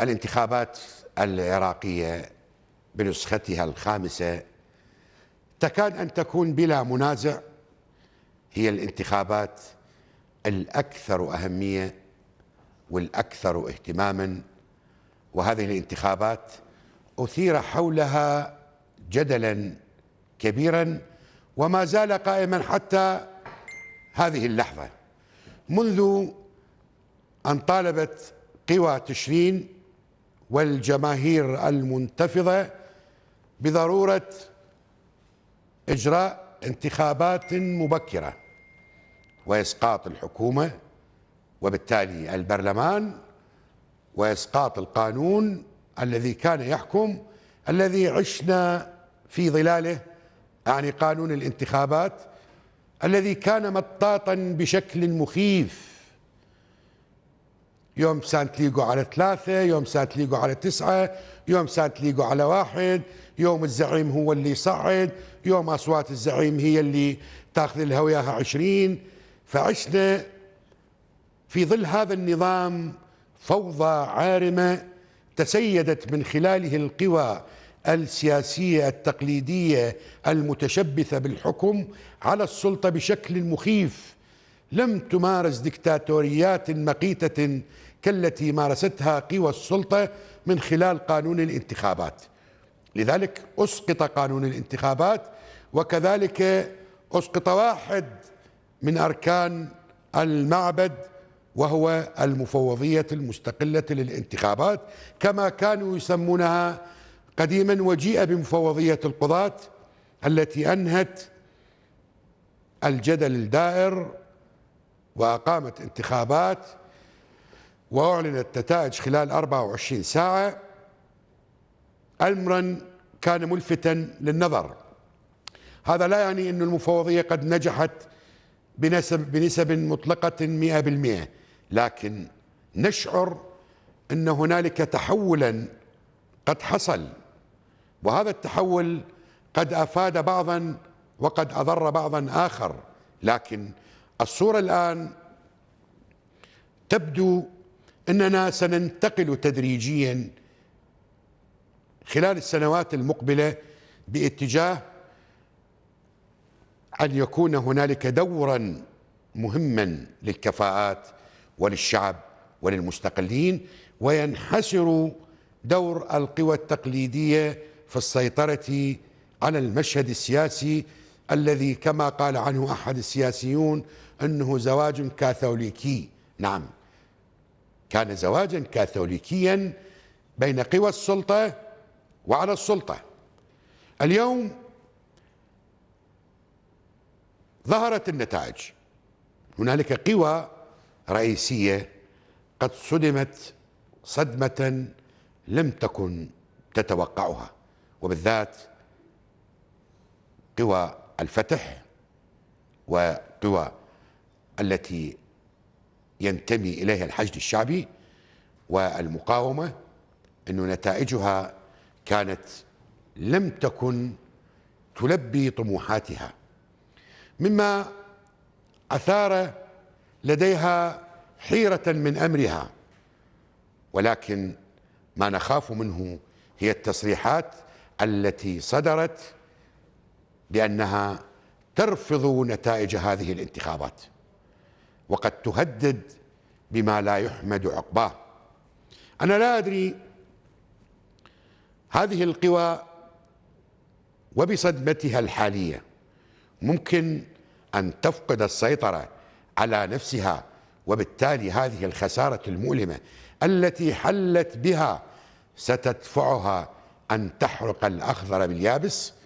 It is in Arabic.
الانتخابات العراقية بنسختها الخامسة تكاد أن تكون بلا منازع هي الانتخابات الأكثر أهمية والأكثر اهتماما وهذه الانتخابات أثير حولها جدلا كبيرا وما زال قائما حتى هذه اللحظة منذ أن طالبت قوى تشرين والجماهير المنتفضة بضرورة إجراء انتخابات مبكرة وإسقاط الحكومة وبالتالي البرلمان وإسقاط القانون الذي كان يحكم الذي عشنا في ظلاله يعني قانون الانتخابات الذي كان مطاطا بشكل مخيف يوم سانت ليجو على ثلاثة يوم سانت ليجو على تسعة يوم سانت ليجو على واحد يوم الزعيم هو اللي يصعد يوم أصوات الزعيم هي اللي تاخذ لها وياها عشرين فعشنا في ظل هذا النظام فوضى عارمة تسيدت من خلاله القوى السياسية التقليدية المتشبثة بالحكم على السلطة بشكل مخيف لم تمارس دكتاتوريات مقيتة كالتي مارستها قوى السلطة من خلال قانون الانتخابات لذلك أسقط قانون الانتخابات وكذلك أسقط واحد من أركان المعبد وهو المفوضية المستقلة للانتخابات كما كانوا يسمونها قديما وجيء بمفوضية القضاة التي أنهت الجدل الدائر وأقامت انتخابات وأعلنت نتائج خلال 24 ساعة أمرا كان ملفتا للنظر هذا لا يعني أن المفوضية قد نجحت بنسب, بنسب مطلقة 100% لكن نشعر أن هنالك تحولا قد حصل وهذا التحول قد أفاد بعضا وقد أضر بعضا آخر لكن الصورة الآن تبدو أننا سننتقل تدريجيا خلال السنوات المقبلة باتجاه أن يكون هنالك دورا مهما للكفاءات وللشعب وللمستقلين وينحسر دور القوى التقليدية في السيطرة على المشهد السياسي الذي كما قال عنه أحد السياسيون أنه زواج كاثوليكي نعم كان زواجا كاثوليكيا بين قوى السلطة وعلى السلطة اليوم ظهرت النتائج هنالك قوى رئيسية قد صدمت صدمة لم تكن تتوقعها وبالذات قوى الفتح وقوى التي ينتمي إليها الحشد الشعبي والمقاومة أن نتائجها كانت لم تكن تلبي طموحاتها مما أثار لديها حيرة من أمرها ولكن ما نخاف منه هي التصريحات التي صدرت بأنها ترفض نتائج هذه الانتخابات وقد تهدد بما لا يحمد عقباه أنا لا أدري هذه القوى وبصدمتها الحالية ممكن أن تفقد السيطرة على نفسها وبالتالي هذه الخسارة المؤلمة التي حلت بها ستدفعها أن تحرق الأخضر باليابس